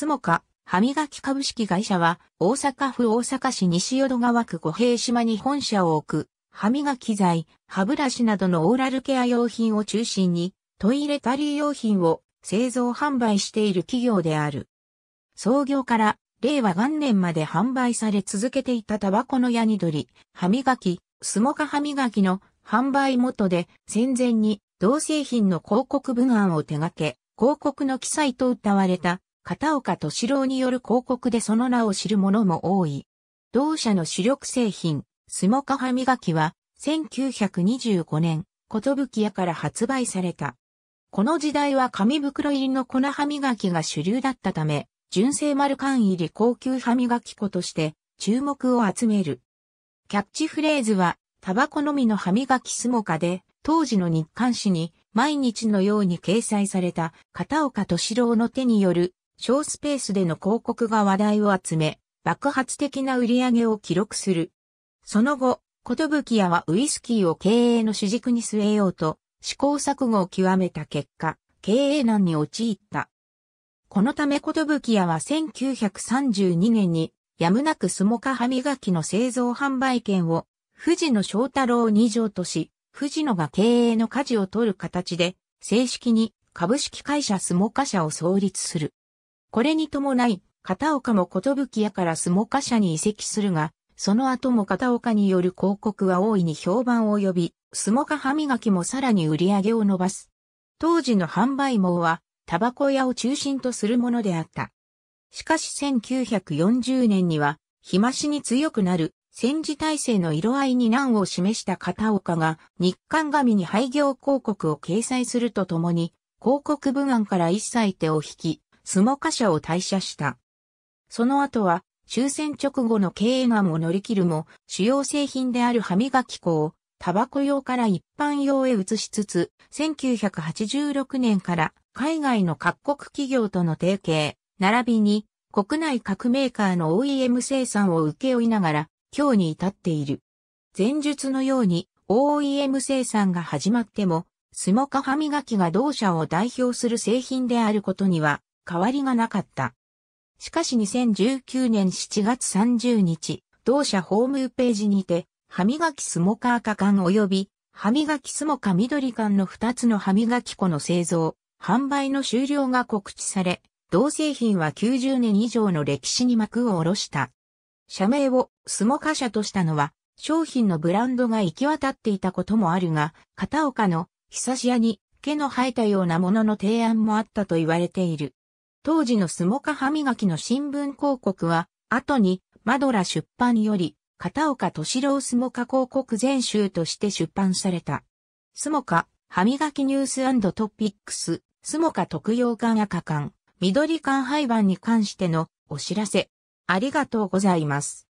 つもか、歯磨き株式会社は、大阪府大阪市西淀川区五平島に本社を置く、歯磨き剤、歯ブラシなどのオーラルケア用品を中心に、トイレタリー用品を製造販売している企業である。創業から令和元年まで販売され続けていたタバコのヤニドリ、歯磨き、スモカ歯磨きの販売元で戦前に同製品の広告文案を手掛け、広告の記載と謳われた片岡敏郎による広告でその名を知る者も多い。同社の主力製品、スモカ歯磨きは、1925年、ことぶき屋から発売された。この時代は紙袋入りの粉歯磨きが主流だったため、純正丸缶入り高級歯磨き粉として注目を集める。キャッチフレーズは、タバコのみの歯磨きスモカで、当時の日刊誌に毎日のように掲載された片岡敏郎の手による小スペースでの広告が話題を集め、爆発的な売り上げを記録する。その後、寿屋はウイスキーを経営の主軸に据えようと、試行錯誤を極めた結果、経営難に陥った。このため寿屋は1932年に、やむなくスモカ歯磨きの製造販売権を、藤野翔太郎二条とし、藤野が経営の舵を取る形で、正式に株式会社スモカ社を創立する。これに伴い、片岡も寿屋から相撲家社に移籍するが、その後も片岡による広告は大いに評判を呼び、相撲家歯磨きもさらに売り上げを伸ばす。当時の販売網は、タバコ屋を中心とするものであった。しかし1940年には、日増しに強くなる戦時体制の色合いに難を示した片岡が日刊紙に廃業広告を掲載するとともに広告部門から一切手を引き、スモカ社を退社した。その後は、終戦直後の経営難を乗り切るも、主要製品である歯磨き粉を、タバコ用から一般用へ移しつつ、1986年から海外の各国企業との提携、並びに国内各メーカーの OEM 生産を請け負いながら、今日に至っている。前述のように OEM 生産が始まっても、スモカ歯磨きが同社を代表する製品であることには変わりがなかった。しかし2019年7月30日、同社ホームページにて、歯磨きスモカー缶及び、歯磨きスモカ緑缶の2つの歯磨き粉の製造、販売の終了が告知され、同製品は90年以上の歴史に幕を下ろした。社名をスモカ社としたのは、商品のブランドが行き渡っていたこともあるが、片岡の久し屋に毛の生えたようなものの提案もあったと言われている。当時のスモカ歯磨きの新聞広告は、後に、マドラ出版より、片岡敏郎スモカ広告全集として出版された。スモカ、歯磨きニューストピックス、スモカ特用眼赤缶、緑缶廃盤に関してのお知らせ。ありがとうございます。